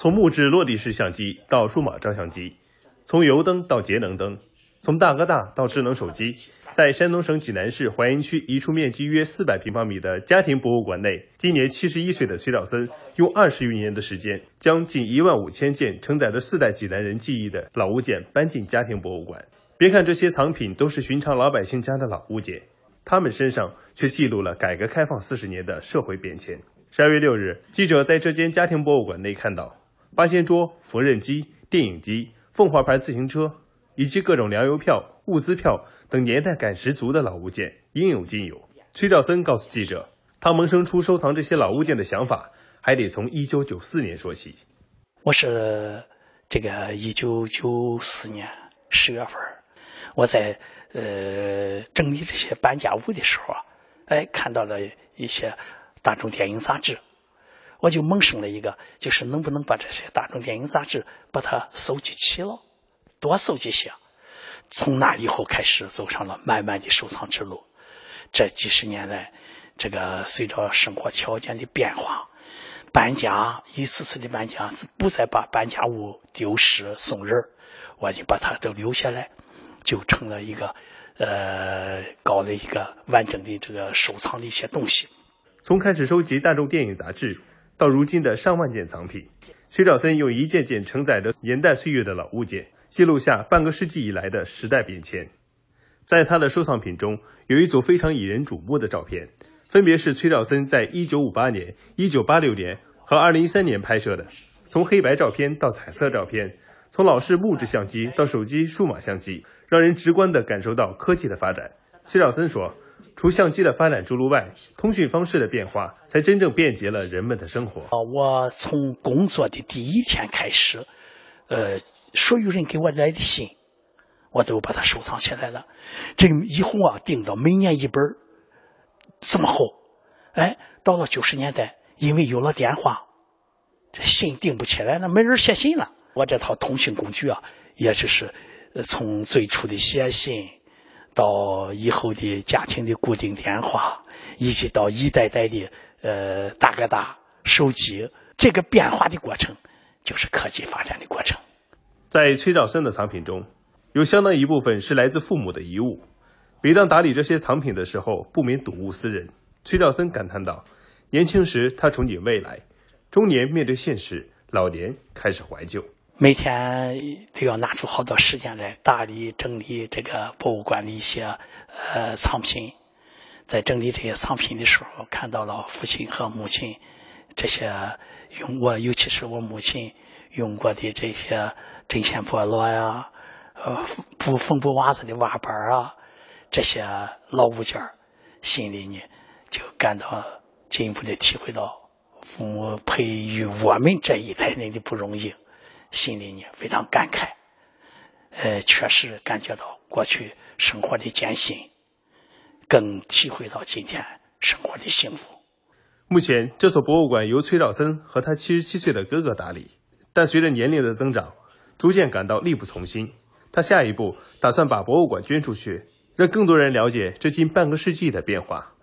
从木质落地式相机到数码照相机，从油灯到节能灯，从大哥大到智能手机，在山东省济南市槐荫区一处面积约四百平方米的家庭博物馆内，今年七十一岁的崔兆森用二十余年的时间，将近一万五千件承载着四代济南人记忆的老物件搬进家庭博物馆。别看这些藏品都是寻常老百姓家的老物件，他们身上却记录了改革开放四十年的社会变迁。十二月六日，记者在这间家庭博物馆内看到。八仙桌、缝纫机、电影机、凤凰牌自行车，以及各种粮油票、物资票等年代感十足的老物件，应有尽有。崔兆森告诉记者，他萌生出收藏这些老物件的想法，还得从一九九四年说起。我是这个一九九四年十月份，我在呃整理这些搬家物的时候，哎，看到了一些大众电影杂志。我就萌生了一个，就是能不能把这些大众电影杂志把它搜集齐了，多搜集些。从那以后开始走上了慢慢的收藏之路。这几十年来，这个随着生活条件的变化，搬家一次次的搬家，不再把搬家物丢失送人我就把它都留下来，就成了一个呃，搞了一个完整的这个收藏的一些东西。从开始收集大众电影杂志。到如今的上万件藏品，崔兆森用一件件承载着年代岁月的老物件，记录下半个世纪以来的时代变迁。在他的收藏品中，有一组非常引人瞩目的照片，分别是崔兆森在1958年、1986年和2013年拍摄的。从黑白照片到彩色照片，从老式木质相机到手机数码相机，让人直观地感受到科技的发展。崔兆森说。除相机的发展之路外，通讯方式的变化才真正便捷了人们的生活啊！我从工作的第一天开始，呃，所有人给我来的信，我都把它收藏起来了。这以后啊，订到每年一本儿，这么厚。哎，到了九十年代，因为有了电话，这信订不起来了，没人写信了。我这套通讯工具啊，也只是，从最初的写信。到以后的家庭的固定电话，以及到一代代的呃大哥大手机，这个变化的过程就是科技发展的过程。在崔兆森的藏品中，有相当一部分是来自父母的遗物。每当打理这些藏品的时候，不免睹物思人。崔兆森感叹道：“年轻时他憧憬未来，中年面对现实，老年开始怀旧。”每天都要拿出好多时间来大力整理这个博物馆的一些呃藏品，在整理这些藏品的时候，看到了父亲和母亲这些用过，尤其是我母亲用过的这些针线菠萝呀，呃，缝缝补袜子的袜板啊，这些老物件心里呢就感到进一步的体会到父母培育我们这一代人的不容易。心里呢非常感慨，呃，确实感觉到过去生活的艰辛，更体会到今天生活的幸福。目前，这所博物馆由崔兆森和他七十七岁的哥哥打理，但随着年龄的增长，逐渐感到力不从心。他下一步打算把博物馆捐出去，让更多人了解这近半个世纪的变化。